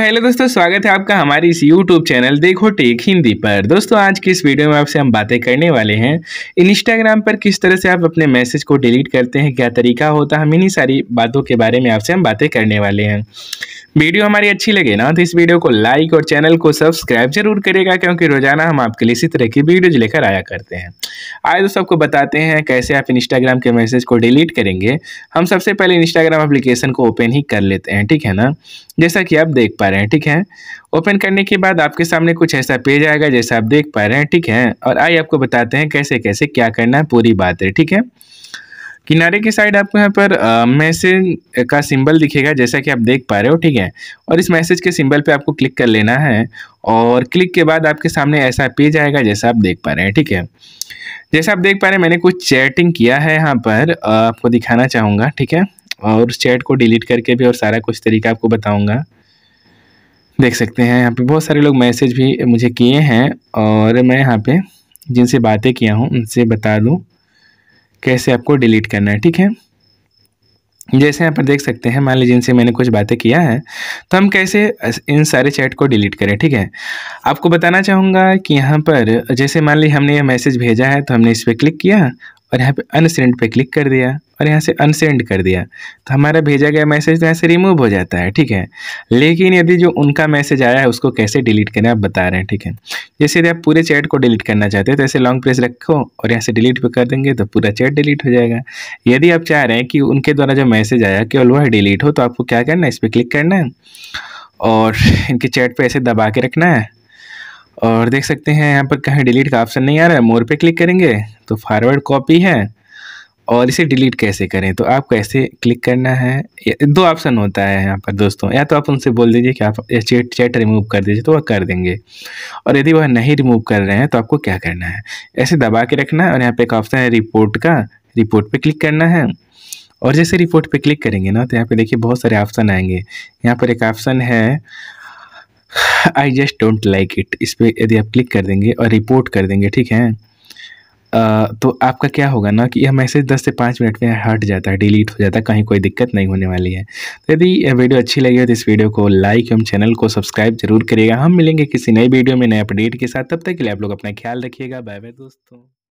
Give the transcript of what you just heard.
hello दोस्तों स्वागत है आपका हमारे इस यूट्यूब चैनल देखो टेक हिंदी पर दोस्तों आज की इस वीडियो में आपसे हम बातें करने वाले हैं इंस्टाग्राम पर किस तरह से आप अपने मैसेज को डिलीट करते हैं क्या तरीका होता है हम इन्हीं सारी बातों के बारे में आपसे हम बातें करने वाले हैं वीडियो हमारी अच्छी लगे ना तो इस वीडियो को लाइक और चैनल को सब्सक्राइब जरूर करेगा क्योंकि रोजाना हम आपके लिए इसी तरह की वीडियोज लेकर आया करते हैं आए दोस्तों आपको बताते हैं कैसे आप इंस्टाग्राम के मैसेज को डिलीट करेंगे हम सबसे पहले इंस्टाग्राम अप्लीकेशन को ओपन ही कर लेते हैं ठीक है ना जैसा कि आप देख पाए रहे हैं ठीक है ओपन करने के बाद आपके सामने कुछ ऐसा पेज आएगा जैसा आप देख पा रहे हैं ठीक है और आइए आपको बताते हैं कैसे कैसे क्या करना है पूरी बात है ठीक है किनारे की साइड आपको यहाँ पर मैसेज का सिंबल दिखेगा जैसा कि आप देख पा रहे हो ठीक है और इस मैसेज के सिंबल पे आपको क्लिक कर लेना है और क्लिक के बाद आपके सामने ऐसा पेज आएगा जैसा आप देख पा रहे हैं ठीक है जैसा आप देख पा रहे हैं मैंने कुछ चैटिंग किया है यहाँ पर आपको दिखाना चाहूँगा ठीक है और उस चैट को डिलीट करके भी और सारा कुछ तरीका आपको बताऊँगा देख सकते हैं यहाँ पे बहुत सारे लोग मैसेज भी मुझे किए हैं और मैं यहाँ पे जिनसे बातें किया हूँ उनसे बता दूँ कैसे आपको डिलीट करना है ठीक है जैसे यहाँ पर देख सकते हैं मान लीजिए जिनसे मैंने कुछ बातें किया है तो हम कैसे इन सारे चैट को डिलीट करें ठीक है आपको बताना चाहूँगा कि यहाँ पर जैसे मान लीजिए हमने यह मैसेज भेजा है तो हमने इस पर क्लिक किया और यहाँ पर अनसेंड पर क्लिक कर दिया और यहाँ से अनसेंड कर दिया तो हमारा भेजा गया मैसेज तो यहाँ से रिमूव हो जाता है ठीक है लेकिन यदि जो उनका मैसेज आया है उसको कैसे डिलीट करें आप बता रहे हैं ठीक है जैसे यदि आप पूरे चैट को डिलीट करना चाहते हैं तो ऐसे लॉन्ग प्रेस रखो और यहाँ से डिलीट पर कर देंगे तो पूरा चैट डिलीट हो जाएगा यदि आप चाह रहे हैं कि उनके द्वारा जो मैसेज आया केवल वह डिलीट हो तो आपको क्या करना है इस पर क्लिक करना है और इनके चैट पर ऐसे दबा के रखना है और देख सकते हैं यहाँ पर कहीं डिलीट का ऑप्शन नहीं आ रहा है मोर पे क्लिक करेंगे तो फॉरवर्ड कॉपी है और इसे डिलीट कैसे करें तो आपको ऐसे क्लिक करना है दो ऑप्शन होता है यहाँ पर दोस्तों या तो आप उनसे बोल दीजिए कि आप चैट चैट रिमूव कर दीजिए तो वह कर देंगे और यदि वह नहीं रिमूव कर रहे हैं तो आपको क्या करना है ऐसे दबा के रखना है और यहाँ पर एक ऑप्शन है रिपोर्ट का रिपोर्ट पर क्लिक करना है और जैसे रिपोर्ट पर क्लिक करेंगे ना तो यहाँ पर देखिए बहुत सारे ऑप्शन आएंगे यहाँ पर एक ऑप्शन है I just don't like it इस पर यदि आप क्लिक कर देंगे और रिपोर्ट कर देंगे ठीक है तो आपका क्या होगा ना कि यह मैसेज 10 से 5 मिनट में हट जाता है डिलीट हो जाता है कहीं कोई दिक्कत नहीं होने वाली है तो यदि यह वीडियो अच्छी लगी हो तो इस वीडियो को लाइक एवं चैनल को सब्सक्राइब जरूर करिएगा हम मिलेंगे किसी नई वीडियो में नए अपडेट के साथ तब तक के लिए आप लोग अपना ख्याल रखिएगा बाय बाय दोस्तों